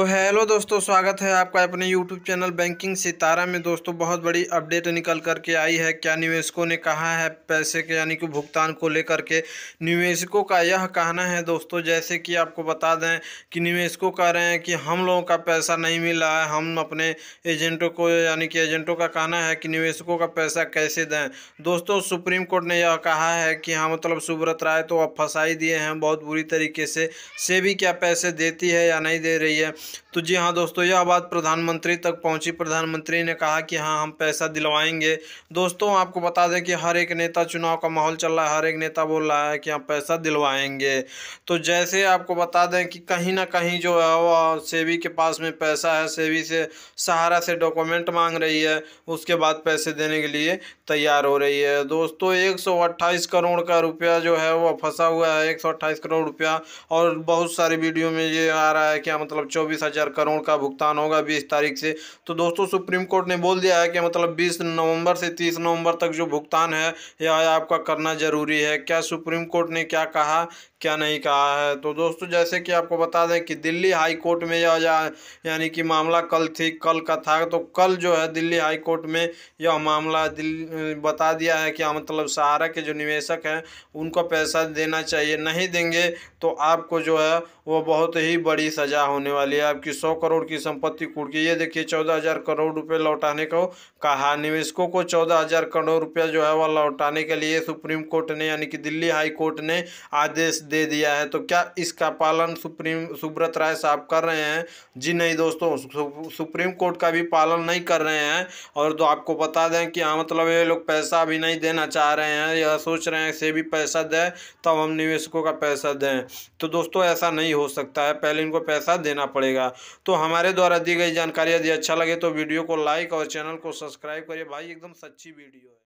तो हेलो दोस्तों स्वागत है आपका अपने यूट्यूब चैनल बैंकिंग सितारा में दोस्तों बहुत बड़ी अपडेट निकल करके आई है क्या निवेशकों ने कहा है पैसे के यानी कि भुगतान को लेकर के निवेशकों का यह कहना है दोस्तों जैसे कि आपको बता दें कि निवेशकों कह रहे हैं कि हम लोगों का पैसा नहीं मिला है हम अपने एजेंटों को यानी कि एजेंटों का कहना है कि निवेशकों का पैसा कैसे दें दोस्तों सुप्रीम कोर्ट ने यह कहा है कि हाँ मतलब सुब्रत राय तो अब फंसाई दिए हैं बहुत बुरी तरीके से भी क्या पैसे देती है या नहीं दे रही है तो जी हाँ दोस्तों यह बात प्रधानमंत्री तक पहुंची प्रधानमंत्री ने कहा कि हाँ हम पैसा दिलवाएंगे दोस्तों आपको बता दें कि हर एक नेता चुनाव का माहौल चल रहा है हर एक नेता बोल रहा है कि हम पैसा दिलवाएंगे तो जैसे आपको बता दें कि कहीं ना कहीं जो है वह सेवी के पास में पैसा है सेवी से सहारा से डॉक्यूमेंट मांग रही है उसके बाद पैसे देने के लिए तैयार हो रही है दोस्तों एक करोड़ का रुपया जो है वह फंसा हुआ है एक करोड़ रुपया और बहुत सारी वीडियो में ये आ रहा है क्या हाँ, मतलब चौबीस बीस हज़ार करोड़ का भुगतान होगा बीस तारीख से तो दोस्तों सुप्रीम कोर्ट ने बोल दिया है कि मतलब बीस नवंबर से तीस नवंबर तक जो भुगतान है यह आपका करना ज़रूरी है क्या सुप्रीम कोर्ट ने क्या कहा क्या नहीं कहा है तो दोस्तों जैसे कि आपको बता दें कि दिल्ली हाई कोर्ट में यह या, यानी कि मामला कल थी कल का था तो कल जो है दिल्ली हाई कोर्ट में यह मामला दिल बता दिया है कि मतलब सहारा के जो निवेशक हैं उनको पैसा देना चाहिए नहीं देंगे तो आपको जो है वो बहुत ही बड़ी सज़ा होने वाली है आपकी सौ करोड़ की संपत्ति कूट के ये देखिए चौदह हज़ार करोड़ रुपये लौटाने को कहा निवेशकों को चौदह हज़ार करोड़ रुपया जो है वह लौटाने के लिए सुप्रीम कोर्ट ने यानी कि दिल्ली हाई कोर्ट ने आदेश दे दिया है तो क्या इसका पालन सुप्रीम सुब्रत राय साहब कर रहे हैं जी नहीं दोस्तों सुप्रीम कोर्ट का भी पालन नहीं कर रहे हैं और तो आपको बता दें कि हाँ मतलब ये लोग पैसा भी नहीं देना चाह रहे हैं या सोच रहे हैं से भी पैसा दें तब हम निवेशकों का पैसा दें तो दोस्तों ऐसा नहीं हो सकता है पहले इनको पैसा देना पड़ेगा तो हमारे द्वारा दी गई जानकारी यदि अच्छा लगे तो वीडियो को लाइक और चैनल को सब्सक्राइब करिए भाई एकदम सच्ची वीडियो है